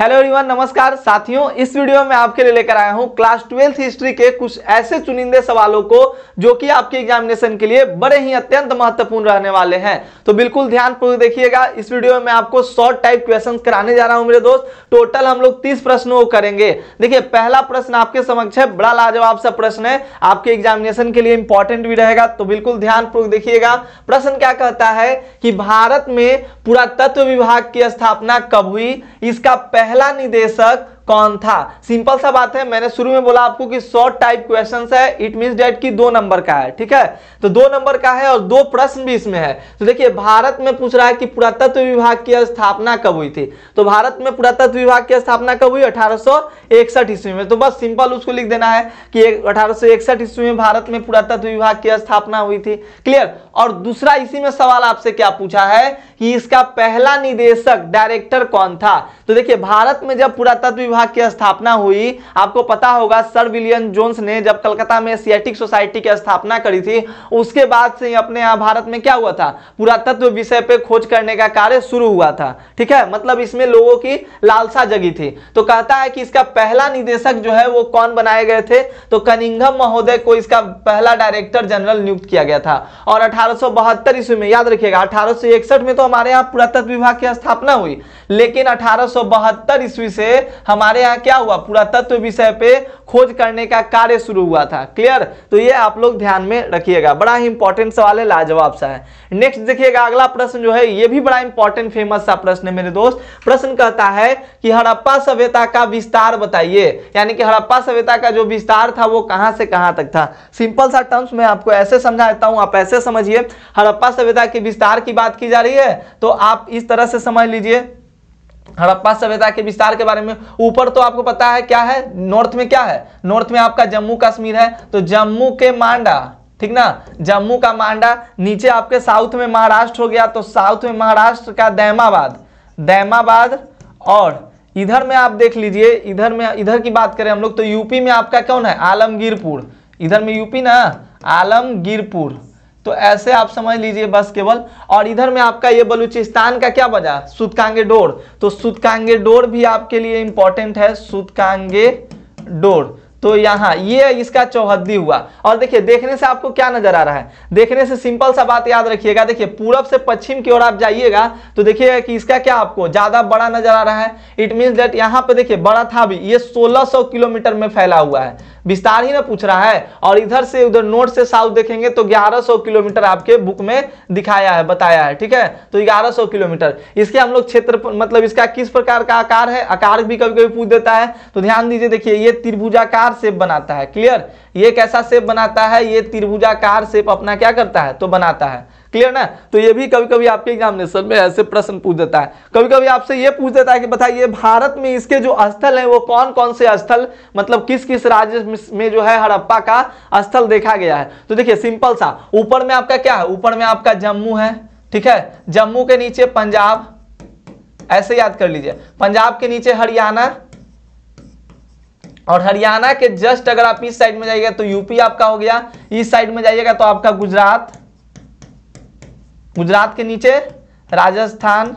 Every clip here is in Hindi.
हेलो एवरीवन नमस्कार साथियों इस वीडियो में आपके लिए लेकर आया हूं क्लास ट्वेल्थ हिस्ट्री के कुछ ऐसे चुनिंदे सवालों को जो कि आपके एग्जामिनेशन के लिए बड़े ही अत्यंत महत्वपूर्ण रहने वाले हैं तो बिल्कुल ध्यानपूर्वक देखिएगा इस वीडियो में मैं आपको शॉर्ट टाइप क्वेश्चन कराने जा रहा हूं मेरे दोस्त टोटल हम लोग तीस प्रश्नों को करेंगे देखिये पहला प्रश्न आपके समक्ष है बड़ा लाजवाब सा प्रश्न है आपके एग्जामिनेशन के लिए इंपॉर्टेंट भी रहेगा तो बिल्कुल ध्यानपूर्वक देखिएगा प्रश्न क्या कहता है कि भारत में पुरातत्व विभाग की स्थापना कब हुई इसका पहला निदेशक कौन था सिंपल सा बात है मैंने शुरू में बोला आपको कि शॉर्ट टाइप क्वेश्चन है इट मीन डेट की दो नंबर का है ठीक है तो दो नंबर का है और दो प्रश्न भी इसमें है तो देखिए भारत में पूछ रहा है कि पुरातत्व विभाग की स्थापना कब हुई थी तो भारत में पुरातत्व विभाग की स्थापना कब हुई अठारह ईस्वी में तो बस सिंपल उसको लिख देना है कि अठारह ईस्वी में भारत में पुरातत्व विभाग की स्थापना हुई थी क्लियर और दूसरा इसी में सवाल आपसे क्या पूछा है कि इसका पहला निदेशक डायरेक्टर कौन था तो देखिए भारत में जब पुरातत्व विभाग विभाग की स्थापना हुई आपको पता होगा सर विलियम जोन्स ने जब कलकत्ता में सियाटिक सोसाइटी की स्थापना करी थी उसके बाद से अपने यहाँ भारत में क्या हुआ था पुरातत्व विषय पर खोज करने का कार्य शुरू हुआ था ठीक है मतलब इसमें लोगों की लालसा जगी थी तो कहता है कि इसका पहला निदेशक जो है वो कौन बनाए गए थे तो कनिंगम महोदय को इसका पहला डायरेक्टर जनरल नियुक्त किया गया था और अठारह ईस्वी में याद रखिएगा अठारह में तो हमारे यहाँ पुरातत्व विभाग की स्थापना हुई लेकिन अठारह ईस्वी से हमारे हमारे यहाँ क्या हुआ पुरातत्व विषय पे खोज करने का कार्य शुरू हुआ था क्लियर तो ये आप लोग ध्यान में रखिएगा बड़ा ही इंपॉर्टेंट सवाल है लाजवाब सा है नेक्स्ट देखिएगा अगला प्रश्न जो है ये भी बड़ा इंपॉर्टेंट फेमस सा प्रश्न है मेरे दोस्त प्रश्न कहता है कि हड़प्पा सभ्यता का विस्तार बताइए यानी कि हड़प्पा सभ्यता का जो विस्तार था वो कहाँ से कहाँ तक था सिंपल सा टर्म्स में आपको ऐसे समझा देता हूँ आप ऐसे समझिए हड़प्पा सभ्यता के विस्तार की बात की जा रही है तो आप इस तरह से समझ लीजिए हड़प्पा सभ्यता के विस्तार के बारे में ऊपर तो आपको पता है क्या है नॉर्थ में क्या है नॉर्थ में आपका जम्मू कश्मीर है तो जम्मू के मांडा ठीक ना जम्मू का मांडा नीचे आपके साउथ में महाराष्ट्र हो गया तो साउथ में महाराष्ट्र का दैमाबाद दैमाबाद और इधर में आप देख लीजिए इधर में इधर की बात करें हम लोग तो यूपी में आपका कौन है आलमगीरपुर इधर में यूपी ना आलमगीरपुर तो ऐसे आप समझ लीजिए बस केवल और इधर में आपका ये बलूचिस्तान का क्या बजा सुतकांगे डोर तो सुतकांगे डोर भी आपके लिए इंपॉर्टेंट है सुतकांगे डोर तो यहाँ ये इसका चौहद्दी हुआ और देखिए देखने से आपको क्या नजर आ रहा है देखने से सिंपल सा बात याद रखिएगा देखिए पूरब से पश्चिम की ओर आप जाइएगा तो देखिएगा कि इसका क्या आपको ज्यादा बड़ा नजर आ रहा है इट मीन डेट यहाँ पे देखिए बड़ा था भी ये 1600 किलोमीटर में फैला हुआ है विस्तार ही ना पूछ रहा है और इधर से उधर नोट से साउथ देखेंगे तो 1100 किलोमीटर आपके बुक में दिखाया है बताया है ठीक है तो 1100 किलोमीटर इसके हम लोग क्षेत्र मतलब इसका किस प्रकार का आकार है आकार भी कभी कभी पूछ देता है तो ध्यान दीजिए देखिए ये त्रिभुजाकार त्रिभुजाकार शेप बनाता है क्लियर ये कैसा शेप बनाता है ये त्रिभुजाकार शेप अपना क्या करता है तो बनाता है क्लियर ना तो ये भी कभी कभी आपके एग्जामिनेशन में ऐसे प्रश्न पूछ देता है कभी कभी आपसे ये पूछ देता है कि बताइए भारत में इसके जो स्थल है वो कौन कौन से स्थल मतलब किस किस राज्य में जो है हड़प्पा का स्थल देखा गया है तो देखिए सिंपल सा ऊपर में आपका क्या है ऊपर में आपका जम्मू है ठीक है जम्मू के नीचे पंजाब ऐसे याद कर लीजिए पंजाब के नीचे हरियाणा और हरियाणा के जस्ट अगर आप इस साइड में जाइएगा तो यूपी आपका हो गया इस साइड में जाइएगा तो आपका गुजरात गुजरात के नीचे राजस्थान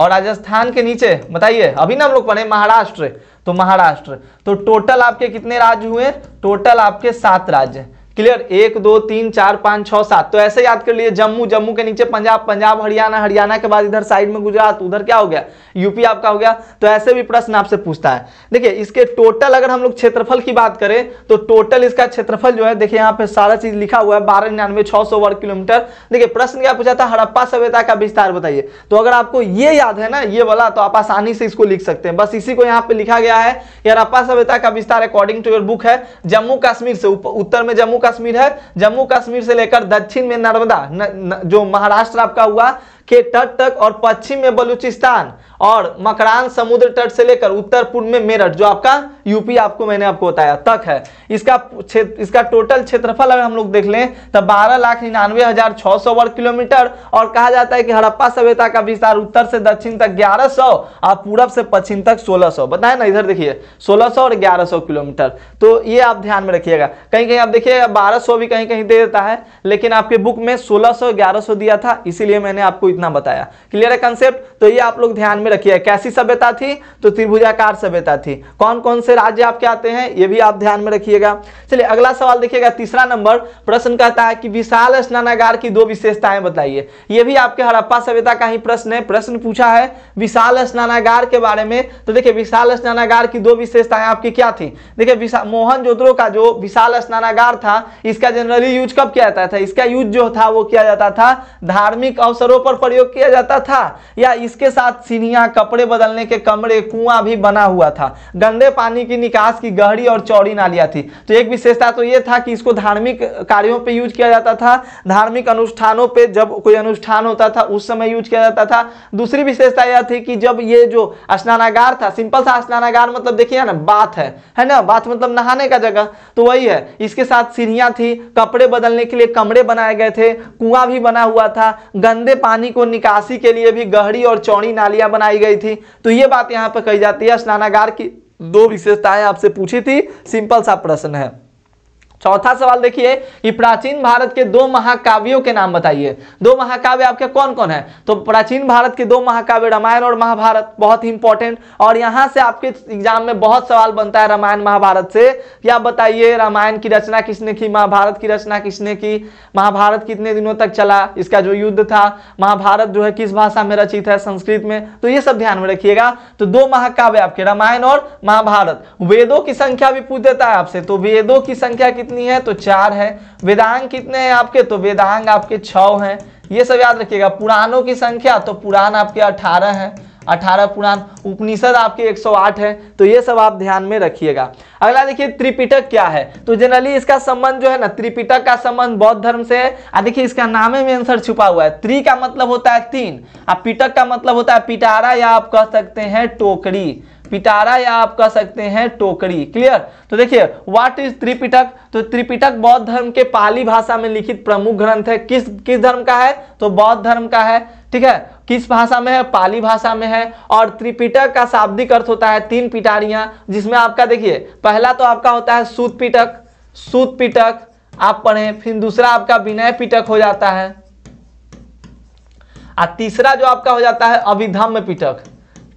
और राजस्थान के नीचे बताइए अभी ना हम लोग पढ़े महाराष्ट्र तो महाराष्ट्र तो टोटल आपके कितने राज्य हुए टोटल आपके सात राज्य क्लियर एक दो तीन चार पांच छह सात तो ऐसे याद कर लिए जम्मू जम्मू के नीचे पंजाब पंजाब हरियाणा हरियाणा के बाद इधर साइड में गुजरात उधर क्या हो गया यूपी आपका हो गया तो ऐसे भी प्रश्न आपसे पूछता है देखिए इसके टोटल अगर हम लोग क्षेत्रफल की बात करें तो टोटल इसका क्षेत्रफल जो है देखिए यहाँ पे सारा चीज लिखा हुआ है बारह निन्यानवे छह सौ वर्ग किलोमीटर देखिए प्रश्न क्या पूछा था हड़प्पा सभ्यता का विस्तार बताइए तो अगर आपको ये याद है ना ये वाला तो आप आसानी से इसको लिख सकते हैं बस इसी को यहाँ पे लिखा गया है हड़प्पा सभ्यता का विस्तार अकॉर्डिंग टू योर बुक है जम्मू कश्मीर से उत्तर में जम्मू कश्मीर है जम्मू कश्मीर से लेकर दक्षिण में नर्मदा न, न, जो महाराष्ट्र आपका हुआ के तट तक और पश्चिम में बलूचिस्तान और मकरान समुद्र तट से लेकर उत्तर पूर्व में मेरठ जो आपका यूपी आपको मैंने आपको बताया तक है इसका इसका टोटल क्षेत्रफल अगर हम लोग देख लें तो बारह लाख निन्यानवे हजार छह सौ वर्ग किलोमीटर और कहा जाता है कि हड़प्पा सभ्यता का विस्तार उत्तर से दक्षिण तक ग्यारह सौ और पूरब से पश्चिम तक सोलह सौ बताए ना इधर देखिए सोलह सौ और ग्यारह सौ किलोमीटर तो ये आप ध्यान में रखिएगा कहीं कहीं आप देखिए बारह सौ भी कहीं कहीं दे देता है लेकिन आपके बुक में सोलह सौ ग्यारह सौ दिया था इसीलिए मैंने आपको इतना बताया क्लियर है कंसेप्ट तो ये आप लोग ध्यान में रखिए कैसी सभ्यता थी तो त्रिभुजाकार सभ्यता थी कौन कौन से राज्य आपके आते हैं ये भी आप ध्यान में रखिएगा चलिए अगला सवाल देखिएगा तीसरा नंबर प्रश्न कहता है कि विशाल स्नानागार की दो विशेषताएं बताइए ये भी आपके हड़प्पा सभ्यता का ही प्रश्न है प्रश्न पूछा है विशाल स्नानागार के बारे में तो देखिए विशाल स्नानागार की दो विशेषताएं आपकी क्या थी देखिए मोहन जोद्रो का जो विशाल स्नानागार था इसका जनरली यूज कब किया जाता था इसका यूज जो था वो किया जाता था धार्मिक अवसरों पर प्रयोग किया जाता था या इसके साथ सीढ़ियाँ कपड़े बदलने के कमरे कुआं भी बना हुआ था गंदे पानी की निकास की गहरी और चौड़ी नालियाँ थी तो एक विशेषता तो ये था कि इसको धार्मिक कार्यों पर यूज किया जाता था धार्मिक अनुष्ठानों पर जब कोई अनुष्ठान होता था उस समय यूज किया जाता था दूसरी विशेषता यह थी कि जब ये जो स्नानागार था सिंपल सा स्नानागार मतलब देखिए ना बात है है ना बात मतलब नहाने का जगह तो वही है इसके साथ सीढ़ियाँ थी कपड़े बदलने के लिए कमरे बनाए गए थे कुआं भी बना हुआ था गंदे पानी को निकासी के लिए भी गहरी और चौड़ी नालियां बनाई गई थी तो ये बात यहाँ पर कही जाती है स्नानागार की दो विशेषताएं आपसे पूछी थी सिंपल सा प्रश्न है चौथा सवाल देखिए कि प्राचीन भारत के दो महाकाव्यों के नाम बताइए दो महाकाव्य आपके कौन कौन है तो प्राचीन भारत के दो महाकाव्य रामायण और महाभारत बहुत ही इंपॉर्टेंट और यहां से आपके एग्जाम में बहुत सवाल बनता है रामायण महाभारत से या बताइए रामायण की रचना किसने की महाभारत की रचना किसने की महाभारत कितने दिनों तक चला इसका जो युद्ध था महाभारत जो है किस भाषा में रचित है संस्कृत में तो ये सब ध्यान में रखिएगा तो दो महाकाव्य आपके रामायण और महाभारत वेदों की संख्या भी पूछ देता है आपसे तो वेदों की संख्या कितनी है तो चार है वेदांग कितने हैं आपके तो वेदांग आपके छ हैं ये सब याद रखिएगा पुराणों की संख्या तो पुराण आपके अठारह हैं अठारह पुराण उपनिषद आपके 108 है तो ये सब आप ध्यान में रखिएगा अगला देखिए त्रिपिटक क्या है तो जनरली इसका संबंध जो है ना त्रिपिटक का संबंध बौद्ध धर्म से है आ देखिए इसका नाम में आंसर छुपा हुआ है त्रि का मतलब होता है तीन और पिटक का मतलब होता है पिटारा या आप कह सकते हैं टोकरी पिटारा या आप कह सकते हैं टोकरी क्लियर तो देखिए व्हाट इज त्रिपिटक तो त्रिपिटक बौद्ध धर्म के पाली भाषा में लिखित प्रमुख ग्रंथ है किस किस धर्म का है तो बौद्ध धर्म का है ठीक है किस भाषा में है पाली भाषा में है और त्रिपिटक का शाब्दिक अर्थ होता है तीन पिटारियां जिसमें आपका देखिए पहला तो आपका होता है सूत पिटक सूत पिटक आप पढ़े फिर दूसरा आपका विनय पिटक हो जाता है और तीसरा जो आपका हो जाता है अभिधम्म पिटक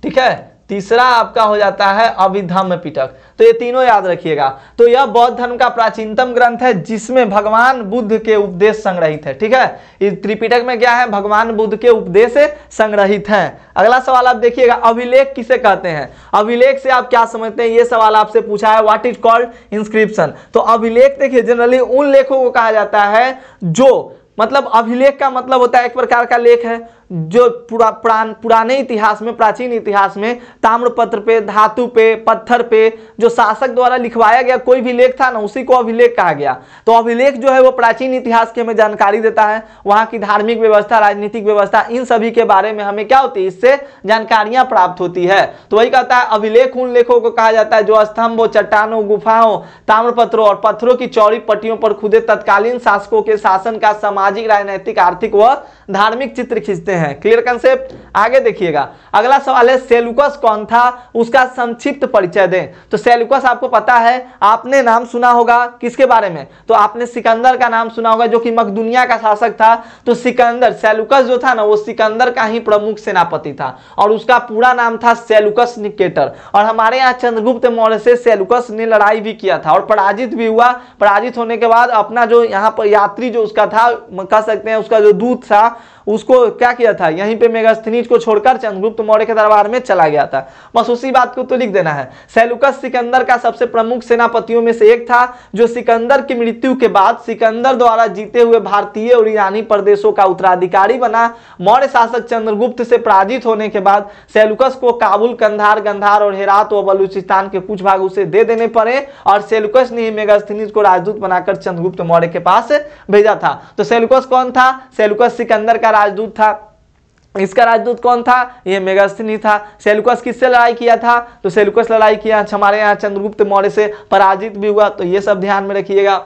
ठीक है तीसरा आपका हो जाता है अभिधम पिटक तो ये तीनों याद रखिएगा तो यह बौद्ध धर्म का प्राचीनतम ग्रंथ है जिसमें भगवान बुद्ध के उपदेश संग्रहित है ठीक है इस त्रिपिटक में क्या है भगवान बुद्ध के उपदेश संग्रहित है अगला सवाल आप देखिएगा अभिलेख किसे कहते हैं अभिलेख से आप क्या समझते हैं ये सवाल आपसे पूछा है व्हाट इज कॉल्ड इंस्क्रिप्शन तो अभिलेख देखिए जनरली उन लेखों को कहा जाता है जो मतलब अभिलेख का मतलब होता है एक प्रकार का लेख है जो पुरा पुरान पुराने इतिहास में प्राचीन इतिहास में ताम्रपत्र पे धातु पे पत्थर पे जो शासक द्वारा लिखवाया गया कोई भी लेख था ना उसी को अभिलेख कहा गया तो अभिलेख जो है वो प्राचीन इतिहास की हमें जानकारी देता है वहाँ की धार्मिक व्यवस्था राजनीतिक व्यवस्था इन सभी के बारे में हमें क्या होती है इससे जानकारियां प्राप्त होती है तो वही कहता है अभिलेख उन लेखों को कहा जाता है जो स्तंभ चट्टानों गुफाओं ताम्रपत्रों और पत्थरों की चौड़ी पट्टियों पर खुदे तत्कालीन शासकों के शासन का सामाजिक राजनैतिक आर्थिक व धार्मिक चित्र खींचते हैं हैं क्लियर कंसेप्ट आगे देखिएगा अगला सवाल है सेलुकस कौन था उसका संक्षिप्त परिचय दें तो सेलुकस आपको पता है आपने नाम सुना होगा किसके बारे में तो आपने सिकंदर का नाम सुना होगा जो कि मकदुनिया का शासक था तो सिकंदर सेलुकस जो था ना वो सिकंदर का ही प्रमुख सेनापति था और उसका पूरा नाम था सेलुकस निकेटर और हमारे यहाँ चंद्रगुप्त मौर्य से सेलुकस ने लड़ाई भी किया था और पराजित भी हुआ पराजित होने के बाद अपना जो यहाँ पर यात्री जो उसका था कह सकते हैं उसका जो दूत था उसको क्या किया था यहीं पे मेगास्थनीज को छोड़कर चंद्रगुप्त मौर्य के दरबार में चला गया था बस उसी बात को तो लिख देना है सैलुकस सिकंदर का सबसे प्रमुख सेनापतियों में से एक था जो सिकंदर की मृत्यु के बाद सिकंदर द्वारा जीते हुए भारतीय और ईरानी प्रदेशों का उत्तराधिकारी बना मौर्य शासक चंद्रगुप्त से पराजित होने के बाद सेलुकस को काबुल कंधार गंधार और हेरात व बलूचिस्तान के कुछ भाग उसे दे देने पड़े और सेलुकस ने ही मेगास्थनीज को राजदूत बनाकर चंद्रगुप्त मौर्य के पास भेजा था तो सेलुकस कौन था सेलुकस सिकंदर का राजदूत था इसका राजदूत कौन था ये मेगास्थनी था सेलुकस किससे लड़ाई किया था तो सेलुकस लड़ाई किया हमारे यहाँ चंद्रगुप्त मौर्य से पराजित भी हुआ तो ये सब ध्यान में रखिएगा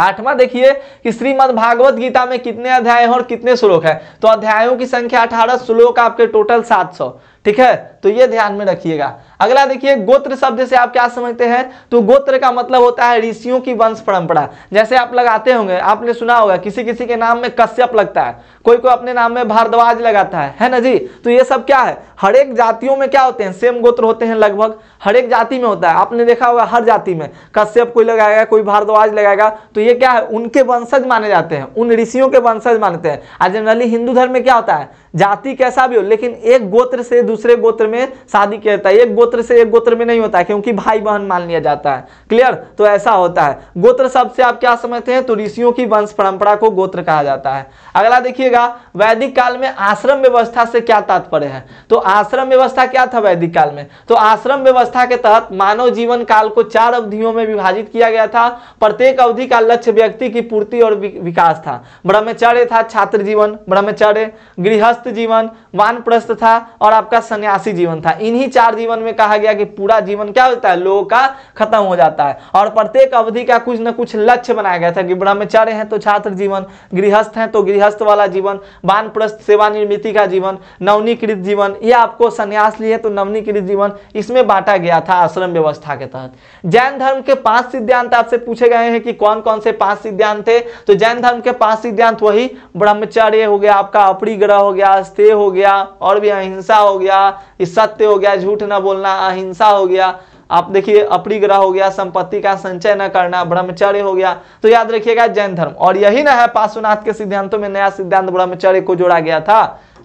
आठवां देखिए कि श्रीमद् भागवत गीता में कितने अध्याय हैं और कितने श्लोक हैं तो अध्यायों की संख्या 18 श्लोक आपके टोटल 700 ठीक है तो ये ध्यान में रखिएगा अगला देखिए गोत्र शब्द से आप क्या समझते हैं तो गोत्र का मतलब होता है ऋषियों की वंश परंपरा जैसे आप लगाते होंगे आपने सुना होगा किसी किसी के नाम में कश्यप लगता है कोई कोई अपने नाम में भारद्वाज लगाता है है ना जी तो ये सब क्या है हर एक जातियों में क्या होते हैं सेम गोत्र होते हैं लगभग हर एक जाति में होता है आपने देखा होगा हर जाति में कश्यप कोई लगाएगा कोई भारद्वाज लगाएगा तो ये क्या है उनके वंशज माने जाते हैं उन ऋषियों के वंशज मानते हैं जनरली हिंदू धर्म में क्या होता है जाति कैसा भी हो लेकिन एक गोत्र से दूसरे दूसरे गोत्र में शादी किया जाता है एक गोत्र से एक गोत्र में नहीं होता क्योंकि भाई बहन मान लिया जाता है क्लियर तो ऐसा होता है गोत्र शब्द से आप क्या समझते हैं तो ऋषियों की वंश परंपरा को गोत्र कहा जाता है अगला देखिएगा वैदिक काल में आश्रम व्यवस्था से क्या तात्पर्य है तो आश्रम व्यवस्था क्या था वैदिक काल में तो आश्रम व्यवस्था के तहत मानव जीवन काल को चार अवधियों में विभाजित किया गया था प्रत्येक अवधि का लक्ष्य व्यक्ति की पूर्ति और विकास था ब्रह्मचर्य था छात्र जीवन ब्रह्मचर्य गृहस्थ जीवन वानप्रस्थ था और आपका का सन्यासी जीवन था इन्हीं चार जीवन में कहा गया कि पूरा जीवन क्या होता है लोगों का खत्म हो जाता है और प्रत्येक अवधि का कुछ ना कुछ लक्ष्य बनाया गया था कि ब्रह्मचार्य है तो छात्र जीवन गृहस्थ हैं तो गृहस्थ वाला जीवन वानप्रस्थ सेवानिर्मिति का जीवन नवनीकृत जीवन ये आपको संन्यास लिए तो नवनीकृत जीवन इसमें बांटा गया था आश्रम व्यवस्था के तहत जैन धर्म के पांच सिद्धांत आपसे पूछे गए हैं कि कौन कौन से पांच सिद्धांत थे तो जैन धर्म के पांच सिद्धांत वही ब्रह्मचार्य हो गया आपका अपरिग्रह हो गया स्थे हो गया और भी अहिंसा हो गया गया सत्य हो गया झूठ ना बोलना अहिंसा हो गया आप देखिए अपरिग्रह हो गया संपत्ति का संचय न करना ब्रह्मचर्य हो गया तो याद रखिएगा जैन धर्म और यही ना है पार्श्वनाथ के सिद्धांतों में नया सिद्धांत ब्रह्मचर्य को जोड़ा गया था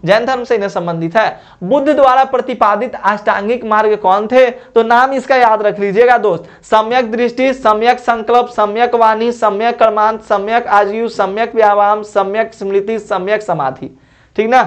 जैन धर्म से इन्हें संबंधित है बुद्ध द्वारा प्रतिपादित अष्टांगिक मार्ग कौन थे तो नाम इसका याद रख लीजिएगा दोस्त सम्यक दृष्टि सम्यक संकल्प सम्यक वाणी सम्यक कर्मांत सम्यक आजीव सम्यक व्यायाम सम्यक स्मृति सम्यक समाधि ठीक ना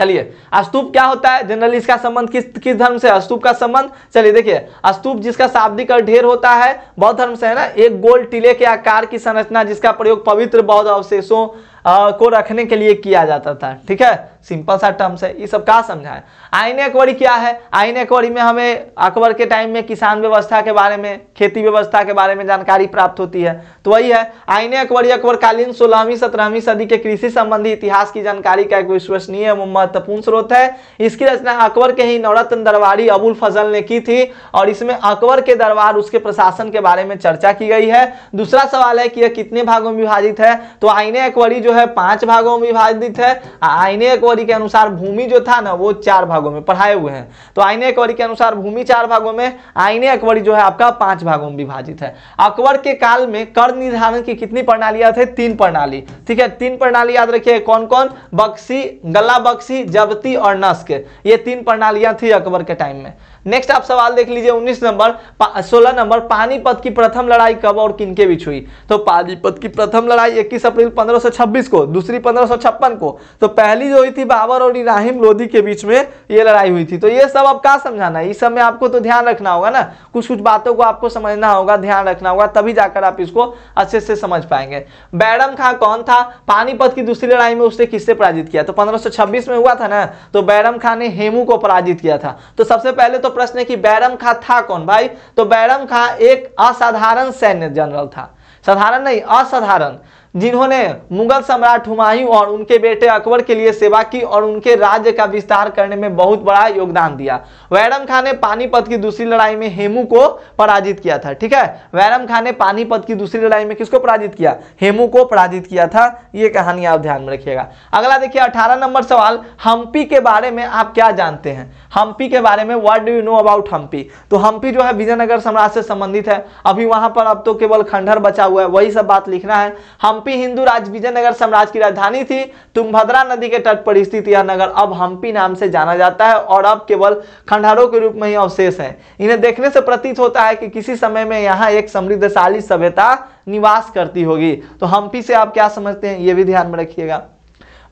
चलिए अस्तूप क्या होता है जनरली इसका संबंध किस किस धर्म से अस्तूप का संबंध चलिए देखिए अस्तूप जिसका शाब्दिक ढेर होता है बौद्ध धर्म से है ना एक गोल टीले के आकार की संरचना जिसका प्रयोग पवित्र बौद्ध अवशेषों आ, को रखने के लिए किया जाता था ठीक है सिंपल सा टर्म्स है ये सब कहा समझाए आइन एक्वरी क्या है आईने अकबरी में हमें अकबर के टाइम में किसान व्यवस्था के बारे में खेती व्यवस्था के बारे में जानकारी प्राप्त होती है तो वही है आईने अकबरी अकबरकालीन सोलहवीं सत्रहवीं सदी के कृषि संबंधी इतिहास की जानकारी का एक विश्वसनीय एवं महत्वपूर्ण स्रोत है इसकी रचना अकबर के ही नवरत्न दरबारी अबुल फजल ने की थी और इसमें अकबर के दरबार उसके प्रशासन के बारे में चर्चा की गई है दूसरा सवाल है कि यह कितने भागों में विभाजित है तो आईने अकबरी जो जो है पांच भागों में विभाजित है आईने एक्वरी के अनुसार भूमि जो था ना वो चार भागों में पढ़ाए हुए हैं तो आईने एक्वरी के अनुसार भूमि चार भागों में आईने अकबरी जो है आपका पांच भागों में विभाजित है अकबर के काल में कर निर्धारण की कितनी प्रणालियां थे तीन प्रणाली ठीक है तीन प्रणाली याद रखिये कौन कौन बक्सी गला बक्सी जबती और नस्क ये तीन प्रणालियां थी अकबर के टाइम में नेक्स्ट आप सवाल देख लीजिए 19 नंबर 16 नंबर पानीपत की प्रथम लड़ाई कब और किनके बीच हुई तो पानीपत की प्रथम लड़ाई 21 अप्रैल 1526 को दूसरी 1556 को तो पहली जो हुई थी बाबर और इराहिम लोधी के बीच में ये लड़ाई हुई थी तो ये सब अब कहा समझाना है इस समय आपको तो ध्यान रखना होगा ना कुछ कुछ बातों को आपको समझना होगा ध्यान रखना होगा तभी जाकर आप इसको अच्छे से समझ पाएंगे बैडम खां कौन था पानीपत की दूसरी लड़ाई में उसने किससे पराजित किया तो पंद्रह में हुआ था ना तो बैडम खां ने हेमू को पराजित किया था तो सबसे पहले तो दोस्तों प्रश्न है कि बैरम खा था कौन भाई तो बैरम खां एक असाधारण सैन्य जनरल था साधारण नहीं असाधारण जिन्होंने मुगल सम्राट हुमायूं और उनके बेटे अकबर के लिए सेवा की और उनके राज्य का विस्तार करने में बहुत बड़ा योगदान दिया वैरम खान ने पानीपत की दूसरी लड़ाई में हेमू को पराजित किया था ठीक है वैरम खान ने पानीपत की दूसरी लड़ाई में किसको पराजित किया हेमू को पराजित किया था ये कहानी आप ध्यान में रखिएगा अगला देखिए अठारह नंबर सवाल हम्पी के बारे में आप क्या जानते हैं हम्पी के बारे में what do you know about Hampi तो हम्पी जो है विजयनगर सम्राट से संबंधित है अभी वहां पर अब तो केवल खंडहर बचा हुआ है वही सब बात लिखना है हम हम्पी हिंदू राज विजयनगर साम्राज्य की राजधानी थी तुंगभद्रा नदी के तट पर स्थित यह नगर अब हम्पी नाम से जाना जाता है और अब केवल खंडहरों के रूप में ही अवशेष हैं इन्हें देखने से प्रतीत होता है कि किसी समय में यहाँ एक समृद्धशाली सभ्यता निवास करती होगी तो हम्पी से आप क्या समझते हैं ये भी ध्यान में रखिएगा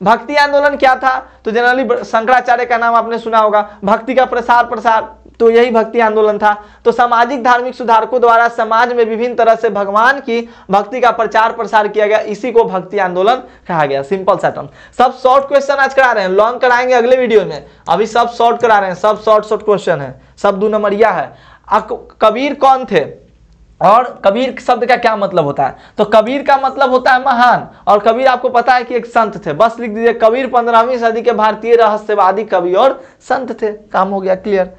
भक्ति आंदोलन क्या था तो जनरली शंकराचार्य का नाम आपने सुना होगा भक्ति का प्रसार प्रसार तो यही भक्ति आंदोलन था तो सामाजिक धार्मिक सुधारकों द्वारा समाज में विभिन्न तरह से भगवान की भक्ति का प्रचार प्रसार किया गया इसी को भक्ति आंदोलन कहा गया सिंपल सा सब शॉर्ट क्वेश्चन आज करा रहे हैं लॉन्ग कराएंगे अगले वीडियो में अभी सब शॉर्ट करा रहे हैं सब शॉर्ट शॉर्ट क्वेश्चन है सब दो नंबरिया है कबीर कौन थे और कबीर शब्द का क्या मतलब होता है तो कबीर का मतलब होता है महान और कबीर आपको पता है कि एक संत थे बस लिख दीजिए कबीर पंद्रहवीं सदी के भारतीय रहस्यवादी कवि और संत थे काम हो गया क्लियर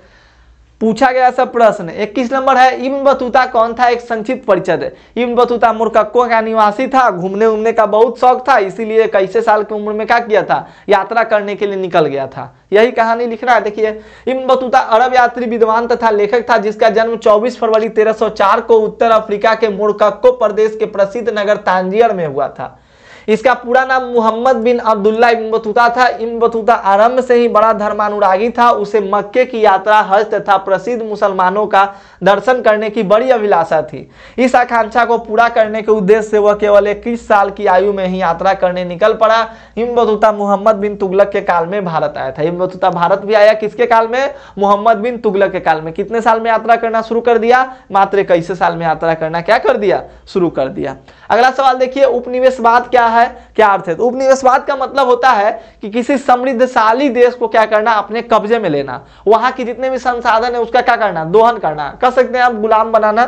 पूछा गया सब प्रश्न 21 नंबर है इब्न बतूता कौन था एक संक्षिप्त परिचय इब्न बतूता मुरक्को का निवासी था घूमने उमने का बहुत शौक था इसीलिए कैसे साल की उम्र में क्या किया था यात्रा करने के लिए निकल गया था यही कहानी लिख रहा है देखिए इब्न बतूता अरब यात्री विद्वान तथा लेखक था जिसका जन्म 24 फरवरी 1304 को उत्तर अफ्रीका के मुरकक्को प्रदेश के प्रसिद्ध नगर तांजियर में हुआ था इसका पूरा नाम Muhammad bin Abdullah Ibn Battuta था इब्न बतूता आरंभ से ही बड़ा धर्मानुरागी था उसे मक्के की यात्रा हज तथा प्रसिद्ध मुसलमानों का दर्शन करने की बड़ी अभिलाषा थी इस आकांक्षा को पूरा करने के उद्देश्य से वह केवल इक्कीस साल की आयु में ही यात्रा करने निकल पड़ा इब्न बतूता मोहम्मद बिन तुगलक के काल में भारत आया था इब्न बतूता भारत भी आया किसके काल में मोहम्मद बिन तुगलक के काल में कितने साल में यात्रा करना शुरू कर दिया मात्र कई साल में यात्रा करना क्या कर दिया शुरू कर दिया अगला सवाल देखिए उपनिवेशवाद क्या है क्या अर्थ है तो उपनिवेशवाद का मतलब होता है कि किसी समृद्धशाली देश को क्या करना अपने कब्जे में लेना वहां की जितने भी संसाधन है उसका क्या करना दोहन करना कर सकते हैं आप गुलाम बनाना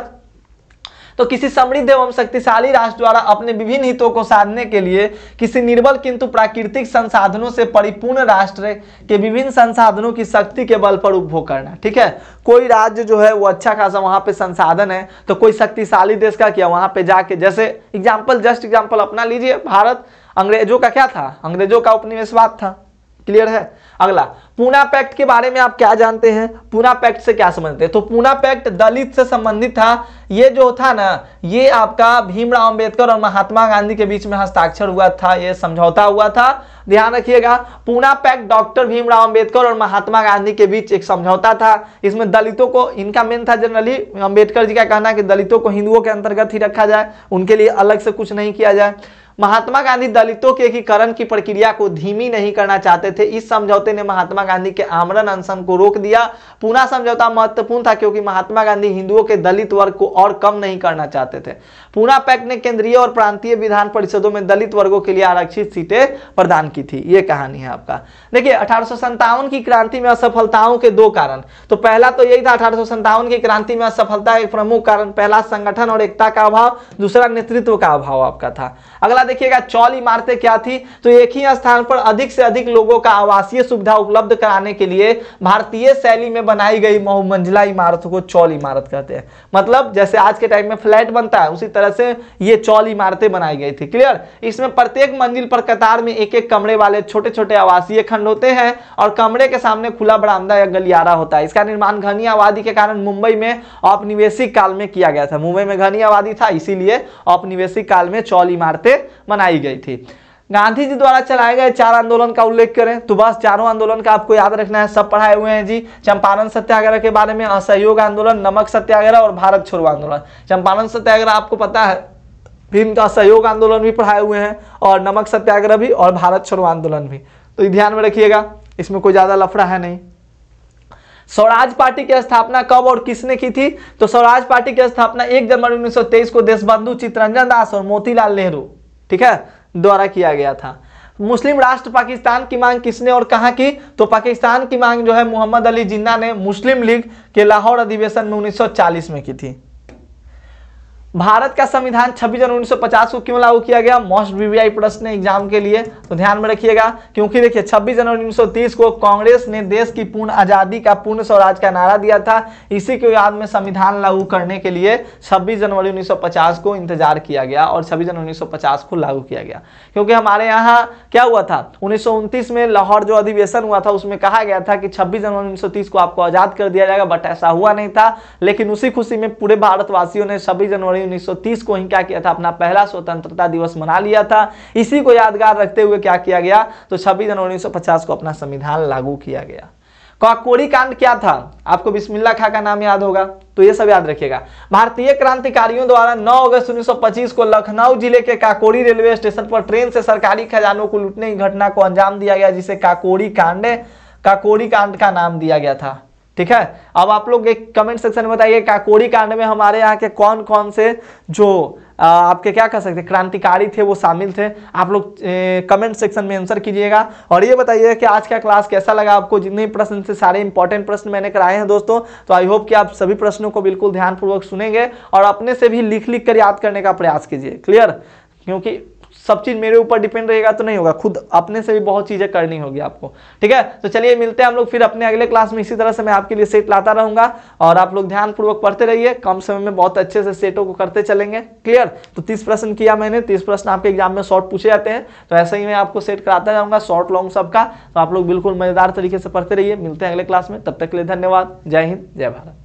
तो किसी समृद्ध एवं शक्तिशाली राष्ट्र द्वारा अपने विभिन्न हितों को साधने के लिए किसी निर्बल किंतु प्राकृतिक संसाधनों से परिपूर्ण राष्ट्र के विभिन्न संसाधनों की शक्ति के बल पर उपभोग करना ठीक है कोई राज्य जो है वो अच्छा खासा वहां पे संसाधन है तो कोई शक्तिशाली देश का क्या वहां पे जाके जैसे एग्जाम्पल जस्ट एग्जाम्पल अपना लीजिए भारत अंग्रेजों का क्या था अंग्रेजों का उपनिवेशवाद था क्लियर है अगला पूना पैक्ट के बारे में आप क्या जानते हैं पूना पैक्ट से क्या समझते हैं तो पूना पैक्ट दलित से संबंधित था ये जो था ना ये आपका भीमराव अंबेडकर और महात्मा गांधी के बीच में हस्ताक्षर हुआ था ये समझौता हुआ था ध्यान रखिएगा पूना पैक्ट डॉक्टर भीमराव अंबेडकर और महात्मा गांधी के बीच एक समझौता था इसमें दलितों को इनका मेन था जनरली अम्बेडकर जी का कहना कि दलितों को हिंदुओं के अंतर्गत ही रखा जाए उनके लिए अलग से कुछ नहीं किया जाए महात्मा गांधी दलितों के एकीकरण की प्रक्रिया को धीमी नहीं करना चाहते थे इस समझौते ने महात्मा गांधी के आमरण अनशन को रोक दिया पूना समझौता महत्वपूर्ण था क्योंकि महात्मा गांधी हिंदुओं के दलित वर्ग को और कम नहीं करना चाहते थे पूना पैक्ट ने केंद्रीय और प्रांतीय विधान परिषदों में दलित वर्गों के लिए आरक्षित सीटें प्रदान की थी ये कहानी है आपका देखिए अठारह की क्रांति में असफलताओं के दो कारण तो पहला तो यही था अठारह की क्रांति में असफलता एक प्रमुख कारण पहला संगठन और एकता का अभाव दूसरा नेतृत्व का अभाव आपका था अगला यहाँ देखिएगा चौल इमारतें क्या थी तो एक ही स्थान पर अधिक से अधिक लोगों का आवासीय सुविधा उपलब्ध कराने के लिए भारतीय शैली में बनाई गई बहुमंजिला इमारतों को चौल इमारत कहते हैं मतलब जैसे आज के टाइम में फ्लैट बनता है उसी तरह से ये चौल इमारतें बनाई गई थी क्लियर इसमें प्रत्येक मंजिल पर कतार में एक एक कमरे वाले छोटे छोटे आवासीय खंड होते हैं और कमरे के सामने खुला बरामदा या गलियारा होता है इसका निर्माण घनी आबादी के कारण मुंबई में औपनिवेशिक काल में किया गया था मुंबई में घनी आबादी था इसीलिए औपनिवेशिक काल में चौल इमारतें मनाई गई थी गांधी जी द्वारा चलाए गए चार आंदोलन का उल्लेख करें तो बस चारों आंदोलन का आपको याद रखना है सब पढ़ाए हुए हैं जी चंपारण सत्याग्रह के बारे में असहयोग आंदोलन नमक सत्याग्रह और भारत छोड़ो आंदोलन चंपारण सत्याग्रह आपको पता है भीम का असहयोग आंदोलन भी पढ़ाए हुए हैं और नमक सत्याग्रह भी और भारत छोड़ो आंदोलन भी तो ध्यान में रखिएगा इसमें कोई ज़्यादा लफड़ा है नहीं स्वराज पार्टी की स्थापना कब और किसने की थी तो स्वराज पार्टी की स्थापना 1 जनवरी 1923 को देशबंधु चित्तरंजन दास और मोतीलाल नेहरू ठीक है द्वारा किया गया था मुस्लिम राष्ट्र पाकिस्तान की मांग किसने और कहा की तो पाकिस्तान की मांग जो है मोहम्मद अली जिन्ना ने मुस्लिम लीग के लाहौर अधिवेशन में 1940 में की थी भारत का संविधान 26 जनवरी उन्नीस को क्यों लागू किया गया मोस्ट वीवीआई प्रश्न एग्जाम के लिए तो ध्यान में रखिएगा क्योंकि देखिए 26 जनवरी उन्नीस को कांग्रेस ने देश की पूर्ण आजादी का पूर्ण स्वराज का नारा दिया था इसी के याद में संविधान लागू करने के लिए 26 जनवरी 1950 को इंतजार किया गया और छब्बीस जनवरी उन्नीस को लागू किया गया क्योंकि हमारे यहाँ क्या हुआ था उन्नीस में लाहौर जो अधिवेशन हुआ था उसमें कहा गया था कि छब्बीस जनवरी उन्नीस को आपको आजाद कर दिया जाएगा बट ऐसा हुआ नहीं था लेकिन उसी खुशी में पूरे भारतवासियों ने छब्बीस जनवरी मई 1930 को ही क्या किया था अपना पहला स्वतंत्रता दिवस मना लिया था इसी को यादगार रखते हुए क्या किया गया तो छब्बीस जनवरी उन्नीस को अपना संविधान लागू किया गया काकोरी कांड क्या था आपको बिस्मिल्ला खा का नाम याद होगा तो ये सब याद रखिएगा भारतीय क्रांतिकारियों द्वारा 9 अगस्त 1925 को लखनऊ जिले के काकोरी रेलवे स्टेशन पर ट्रेन से सरकारी खजानों को लूटने की घटना को अंजाम दिया गया जिसे काकोरी कांड काकोरी कांड का नाम दिया गया था ठीक है अब आप लोग एक कमेंट सेक्शन में बताइए काकोरी कांड में हमारे यहाँ के कौन कौन से जो आ, आपके क्या कह सकते क्रांतिकारी थे वो शामिल थे आप लोग कमेंट सेक्शन में आंसर कीजिएगा और ये बताइए कि आज का क्लास कैसा लगा आपको जितने प्रश्न थे सारे इंपॉर्टेंट प्रश्न मैंने कराए हैं दोस्तों तो आई होप कि आप सभी प्रश्नों को बिल्कुल ध्यानपूर्वक सुनेंगे और अपने से भी लिख लिख कर याद करने का प्रयास कीजिए क्लियर क्योंकि सब चीज़ मेरे ऊपर डिपेंड रहेगा तो नहीं होगा खुद अपने से भी बहुत चीज़ें करनी होगी आपको ठीक है तो चलिए मिलते हैं हम लोग फिर अपने अगले क्लास में इसी तरह से मैं आपके लिए सेट लाता रहूंगा और आप लोग ध्यानपूर्वक पढ़ते रहिए कम समय में बहुत अच्छे से सेटों को करते चलेंगे क्लियर तो तीस प्रश्न किया मैंने तीस प्रश्न आपके एग्जाम में शॉर्ट पूछे जाते हैं तो ऐसे ही मैं आपको सेट कराता जाऊंगा शॉर्ट लॉन्ग सबका तो आप लोग बिल्कुल मज़ेदार तरीके से पढ़ते रहिए मिलते हैं अगले क्लास में तब तक के लिए धन्यवाद जय हिंद जय भारत